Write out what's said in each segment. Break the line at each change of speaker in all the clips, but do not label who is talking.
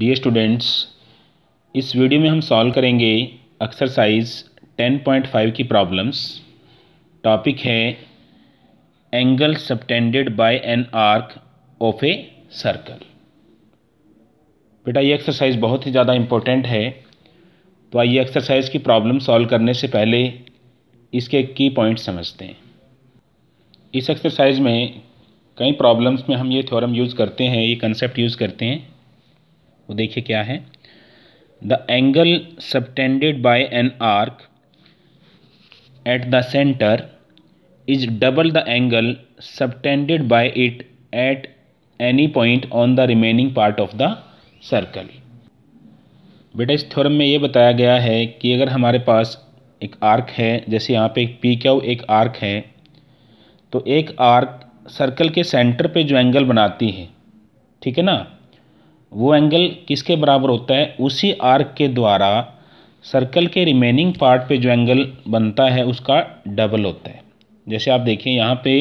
dear students इस video में हम सॉल्व करेंगे एक्सरसाइज 10.5 की प्रॉब्लम्स टॉपिक है angle subtended by an arc of a circle बेटा ये एक्सरसाइज बहुत ही ज़्यादा इम्पोर्टेंट है तो आइए एक्सरसाइज की प्रॉब्लम सॉल्व करने से पहले इसके की पॉइंट समझते हैं इस एक्सरसाइज में कई प्रॉब्लम्स में हम ये थ्योरम यूज़ करते हैं ये कंसेप्ट यूज़ करते हैं वो देखिए क्या है the angle subtended by an arc at the centre is double the angle subtended by it at any point on the remaining part of the circle बेटा इस थ्योरम में ये बताया गया है कि अगर हमारे पास एक आर्क है जैसे यहाँ पे पी क्यू एक आर्क है तो एक आर्क सर्कल के सेंटर पे जो एंगल बनाती है ठीक है ना वो एंगल किसके बराबर होता है उसी आर्क के द्वारा सर्कल के रिमेनिंग पार्ट पे जो एंगल बनता है उसका डबल होता है जैसे आप देखें यहाँ पे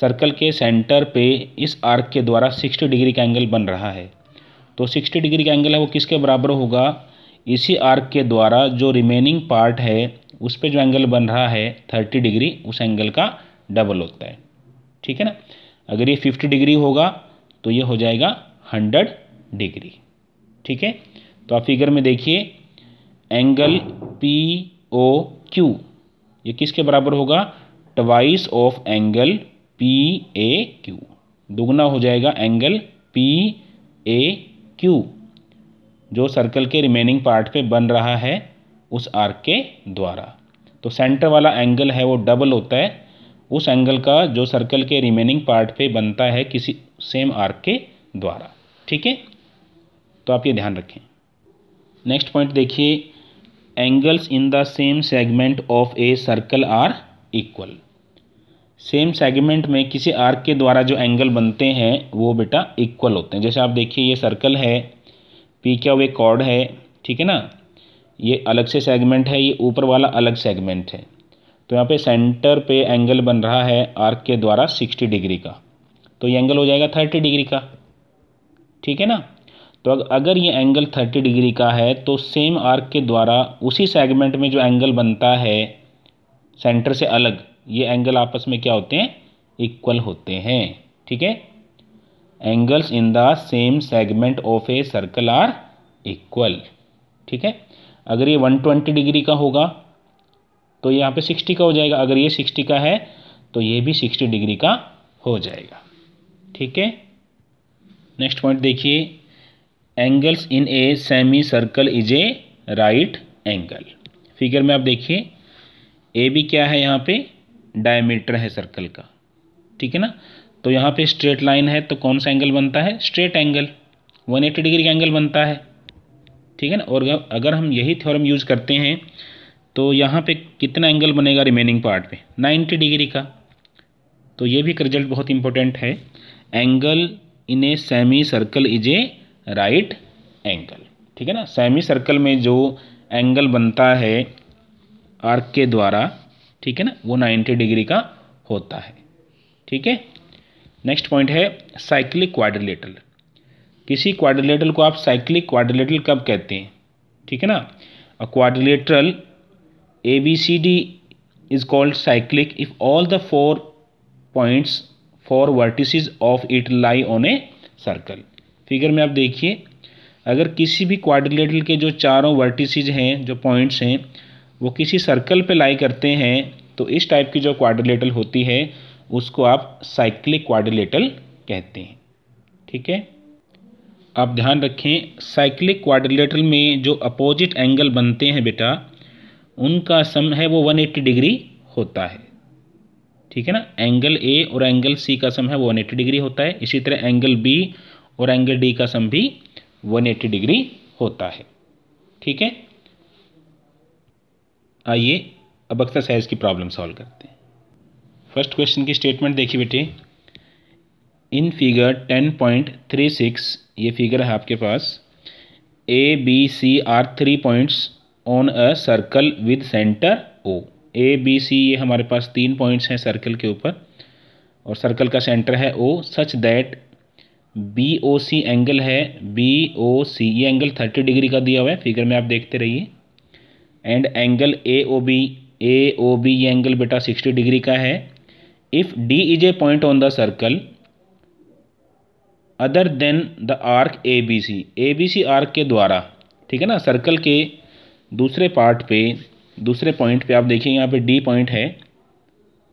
सर्कल के सेंटर पे इस आर्क के द्वारा 60 डिग्री का एंगल बन रहा है तो 60 डिग्री का एंगल है वो किसके बराबर होगा इसी आर्क के द्वारा जो रिमेनिंग पार्ट है उस पर जो एंगल बन रहा है थर्टी डिग्री उस एंगल का डबल होता है ठीक है ना अगर ये फिफ्टी डिग्री होगा तो ये हो जाएगा हंड्रेड डिग्री ठीक है तो आप फिगर में देखिए एंगल पी ओ क्यू ये किसके बराबर होगा twice of angle P A Q दुगना हो जाएगा एंगल पी ए क्यू जो सर्कल के रिमेनिंग पार्ट पे बन रहा है उस आर्क के द्वारा तो सेंटर वाला एंगल है वो डबल होता है उस एंगल का जो सर्कल के रिमेनिंग पार्ट पे बनता है किसी सेम आर्क के द्वारा ठीक है तो आप ये ध्यान रखें नेक्स्ट पॉइंट देखिए angles in the same segment of a circle are equal same segment में किसी आर्क के द्वारा जो एंगल बनते हैं वो बेटा इक्वल होते हैं जैसे आप देखिए ये सर्कल है पी क्या हुए कॉर्ड है ठीक है ना ये अलग से सेगमेंट है ये ऊपर वाला अलग सेगमेंट है तो यहाँ पे सेंटर पे एंगल बन रहा है आर्क के द्वारा 60 डिग्री का तो ये एंगल हो जाएगा 30 डिग्री का ठीक है ना तो अगर ये एंगल थर्टी डिग्री का है तो सेम आर्क के द्वारा उसी सेगमेंट में जो एंगल बनता है सेंटर से अलग ये एंगल आपस में क्या होते हैं इक्वल होते हैं ठीक है angles in the same segment of a circle are equal ठीक है अगर ये 120 डिग्री का होगा तो यहाँ पे 60 का हो जाएगा अगर ये 60 का है तो ये भी 60 डिग्री का हो जाएगा ठीक है नेक्स्ट पॉइंट देखिए angles in a semi circle is a right angle figure में आप देखिए ए भी क्या है यहाँ पे डायमीटर है सर्कल का ठीक है ना तो यहाँ पे स्ट्रेट लाइन है तो कौन सा एंगल बनता है स्ट्रेट एंगल 180 डिग्री का एंगल बनता है ठीक है ना और अगर हम यही थ्योरम यूज करते हैं तो यहाँ पे कितना एंगल बनेगा रिमेनिंग पार्ट में 90 डिग्री का तो ये भी एक रिजल्ट बहुत इंपॉर्टेंट है angle in a semi circle is a right angle ठीक है ना सेमी सर्कल में जो एंगल बनता है आर्क के द्वारा ठीक है ना वो 90 डिग्री का होता है ठीक है नेक्स्ट पॉइंट है साइक्लिक क्वाड्रिलेटरल किसी क्वाड्रिलेटरल को आप साइक्लिक क्वाड्रिलेटरल कब कहते हैं ठीक है ना a quadrilateral A B C D is called cyclic if all the four points for vertices of it lie on a circle figure में आप देखिए अगर किसी भी क्वाड्रिलेटरल के जो चारों वर्टिसज हैं जो पॉइंट्स हैं वो किसी सर्कल पे लाई करते हैं तो इस टाइप की जो क्वाड्रिलेटरल होती है उसको आप साइक्लिक क्वाड्रिलेटरल कहते हैं ठीक है आप ध्यान रखें साइक्लिक क्वाड्रिलेटरल में जो अपोजिट एंगल बनते हैं बेटा उनका सम है वो 180 डिग्री होता है ठीक है ना एंगल ए और एंगल सी का सम है वो वन एट्टी डिग्री होता है इसी तरह एंगल बी और एंगल डी का सम भी वन डिग्री होता है ठीक है आइए अब अक्सर साइज की प्रॉब्लम सॉल्व करते हैं फर्स्ट क्वेश्चन की स्टेटमेंट देखिए बेटे in figure ten point three six ये फिगर है आपके पास A B C are three points on a circle with centre O A B C ये हमारे पास तीन पॉइंट्स हैं सर्कल के ऊपर और सर्कल का सेंटर है O such that B O C angle है बी ओ सी ये एंगल थर्टी डिग्री का दिया हुआ है फिगर में आप देखते रहिए and angle A O B A O B ये एंगल बेटा सिक्सटी डिग्री का है if D is a point on the circle other than the arc A B C A B C arc के द्वारा ठीक है ना सर्कल के दूसरे पार्ट पे दूसरे पॉइंट पे आप देखिए यहाँ पे डी पॉइंट है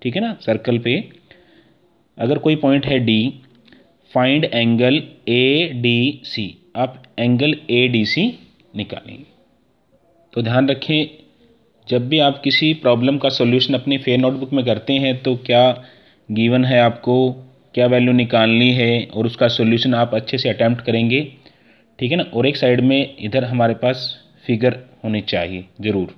ठीक है ना सर्कल पे अगर कोई पॉइंट है D find angle A D C आप एंगल ए डी सी निकालेंगे तो ध्यान रखें जब भी आप किसी प्रॉब्लम का सॉल्यूशन अपनी फेयर नोटबुक में करते हैं तो क्या गिवन है आपको क्या वैल्यू निकालनी है और उसका सॉल्यूशन आप अच्छे से अटैम्प्ट करेंगे ठीक है ना और एक साइड में इधर हमारे पास फिगर होनी चाहिए ज़रूर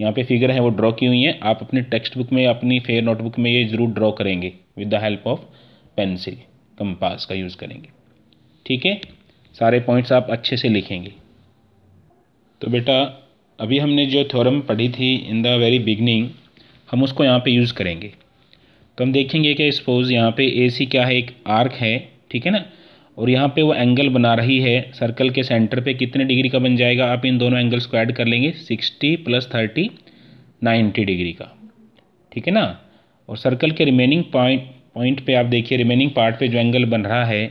यहाँ पे फिगर है वो ड्रॉ की हुई हैं आप अपने टेक्स्ट बुक में अपनी फेयर नोटबुक में ये ज़रूर ड्रॉ करेंगे with the help of pencil compass का यूज़ करेंगे ठीक है सारे पॉइंट्स आप अच्छे से लिखेंगे तो बेटा अभी हमने जो थ्योरम पढ़ी थी इन द वेरी बिगनिंग हम उसको यहाँ पे यूज़ करेंगे तो हम देखेंगे कि सपोज़ यहाँ पे ए सी क्या है एक आर्क है ठीक है ना और यहाँ पे वो एंगल बना रही है सर्कल के सेंटर पे कितने डिग्री का बन जाएगा आप इन दोनों एंगल्स को ऐड कर लेंगे sixty plus thirty ninety degree का ठीक है ना और सर्कल के रिमेनिंग पॉइंट पॉइंट पे आप देखिए रिमेनिंग पार्ट पे जो एंगल बन रहा है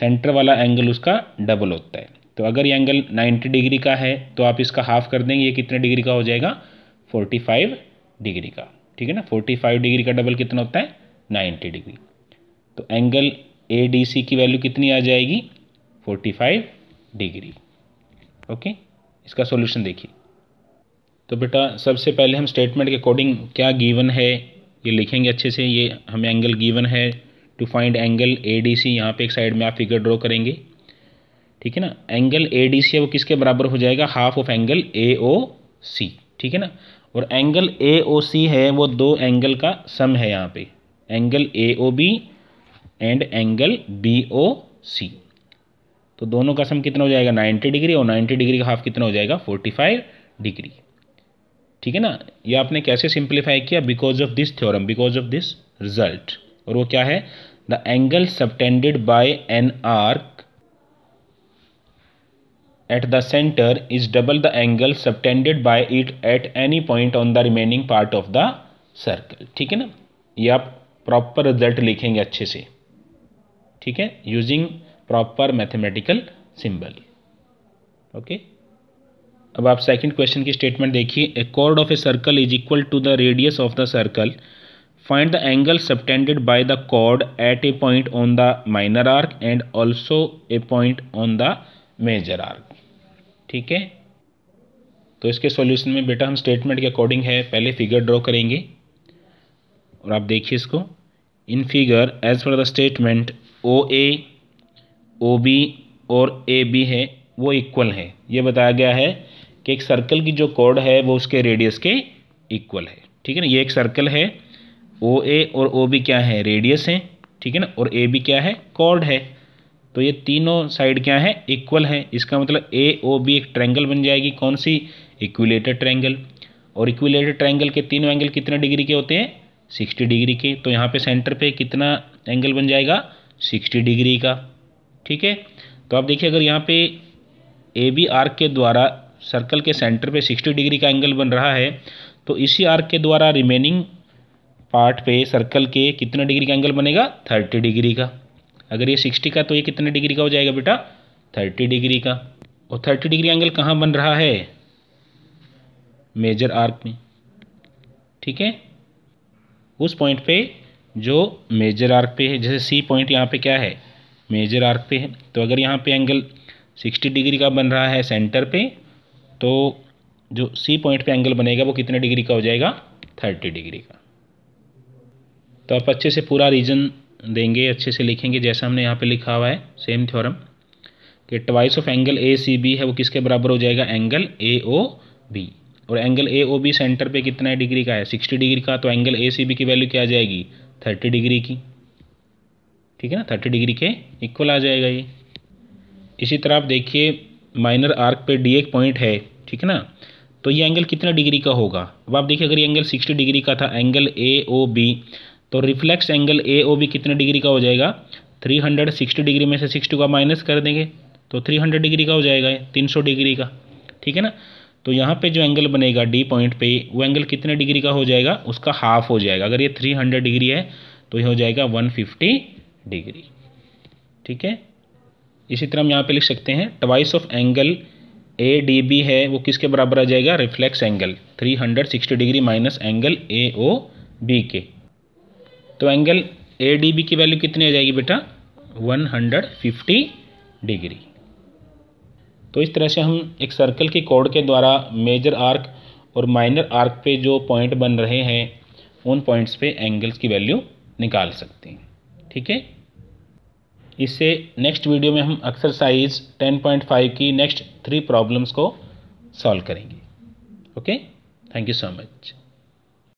सेंटर वाला एंगल उसका डबल होता है तो अगर ये एंगल नाइन्टी डिग्री का है तो आप इसका हाफ कर देंगे ये कितने डिग्री का हो जाएगा फोर्टी डिग्री का ठीक है ना फोर्टी डिग्री का डबल कितना होता है नाइन्टी डिग्री तो एंगल ए डी सी की वैल्यू कितनी आ जाएगी फोर्टी फाइव डिग्री ओके इसका सॉल्यूशन देखिए तो बेटा सबसे पहले हम स्टेटमेंट के अकॉर्डिंग क्या गिवन है ये लिखेंगे अच्छे से ये हमें एंगल गिवन है to find angle A D C यहाँ पर एक साइड में आप फिगर ड्रॉ करेंगे ठीक है ना एंगल ए डी सी है वो किसके बराबर हो जाएगा half of angle A O C ठीक है ना और एंगल ए ओ सी है वो दो एंगल का सम है यहाँ पे angle A O B and angle B O C तो दोनों का सम कितना हो जाएगा 90 डिग्री और 90 डिग्री का हाफ कितना हो जाएगा 45 डिग्री ठीक है ना ये आपने कैसे सिंप्लीफाई किया because of this theorem because of this result और वो क्या है the angle subtended by an arc at the centre is double the angle subtended by it at any point on the remaining part of the circle ठीक है ना ये आप proper result लिखेंगे अच्छे से ठीक है using proper mathematical symbol okay अब आप सेकंड क्वेश्चन की स्टेटमेंट देखिए a chord of a circle is equal to the radius of the circle find the angle subtended by the chord at a point on the minor arc and also a point on the major arc ठीक है तो इसके solution में बेटा हम statement के according है पहले फिगर ड्रॉ करेंगे और आप देखिए इसको इन फिगर एज पर the statement O A O B और ए बी है वो इक्वल है ये बताया गया है कि एक सर्कल की जो कॉर्ड है वो उसके रेडियस के इक्वल है ठीक है ना ये एक सर्कल है ओ ए और ओ बी क्या है रेडियस है ठीक है ना और ए बी क्या है कॉर्ड है तो ये तीनों साइड क्या है इक्वल है इसका मतलब ए ओ बी एक ट्रैंगल बन जाएगी कौन सी इक्विलेटर ट्रैंगल और इक्विलेटर ट्रैंगल के तीनों एंगल कितने डिग्री के होते हैं सिक्सटी डिग्री के तो यहाँ पे सेंटर पे कितना एंगल बन जाएगा सिक्सटी डिग्री का ठीक है तो आप देखिए अगर यहाँ पे ए बी आर्क के द्वारा सर्कल के सेंटर पे सिक्सटी डिग्री का एंगल बन रहा है तो इसी आर्क के द्वारा रिमेनिंग पार्ट पे सर्कल के कितने डिग्री का एंगल बनेगा थर्टी डिग्री का अगर ये सिक्सटी का तो ये कितने डिग्री का हो जाएगा बेटा थर्टी डिग्री का और थर्टी डिग्री एंगल कहाँ बन रहा है मेजर आर्क में ठीक है उस पॉइंट पे जो मेजर आर्क पे है जैसे सी पॉइंट यहाँ पे क्या है मेजर आर्क पे है तो अगर यहाँ पे एंगल सिक्सटी डिग्री का बन रहा है सेंटर पे तो जो सी पॉइंट पे एंगल बनेगा वो कितने डिग्री का हो जाएगा थर्टी डिग्री का तो आप अच्छे से पूरा रीजन देंगे अच्छे से लिखेंगे जैसा हमने यहाँ पे लिखा हुआ है सेम थ्योरम कि twice of angle A C B है वो किसके बराबर हो जाएगा एंगल ए ओ बी और angle A O B centre पे कितना है डिग्री का है सिक्सटी डिग्री का तो एंगल ए सी बी की वैल्यू क्या आ जाएगी थर्टी डिग्री की ठीक है ना थर्टी डिग्री के इक्वल आ जाएगा ये इसी तरह आप देखिए माइनर आर्क पे डी एक पॉइंट है ठीक है ना तो ये एंगल कितने डिग्री का होगा अब आप देखिए अगर ये एंगल सिक्सटी डिग्री का था एंगल ए ओ बी तो reflex angle A O B कितने डिग्री का हो जाएगा थ्री हंड्रेड सिक्सटी डिग्री में से सिक्सटी का माइनस कर देंगे तो थ्री हंड्रेड डिग्री का हो जाएगा तीन सौ डिग्री का ठीक है ना तो यहाँ पे जो एंगल बनेगा डी पॉइंट पे वो एंगल कितने डिग्री का हो जाएगा उसका हाफ हो जाएगा अगर ये थ्री हंड्रेड डिग्री है तो ये हो जाएगा वन फिफ्टी डिग्री ठीक है इसी तरह हम यहाँ पे लिख सकते हैं twice of angle A D B है वो किसके बराबर आ जाएगा reflex angle three hundred sixty degree minus angle A O B के तो एंगल ए डी बी की वैल्यू कितनी आ जाएगी बेटा वन हंड्रेड फिफ्टी डिग्री तो इस तरह से हम एक सर्कल के कोड के द्वारा मेजर आर्क और माइनर आर्क पे जो पॉइंट बन रहे हैं उन पॉइंट्स पे एंगल्स की वैल्यू निकाल सकते हैं ठीक है इससे नेक्स्ट वीडियो में हम एक्सरसाइज 10.5 की नेक्स्ट थ्री प्रॉब्लम्स को सॉल्व करेंगे okay thank you so much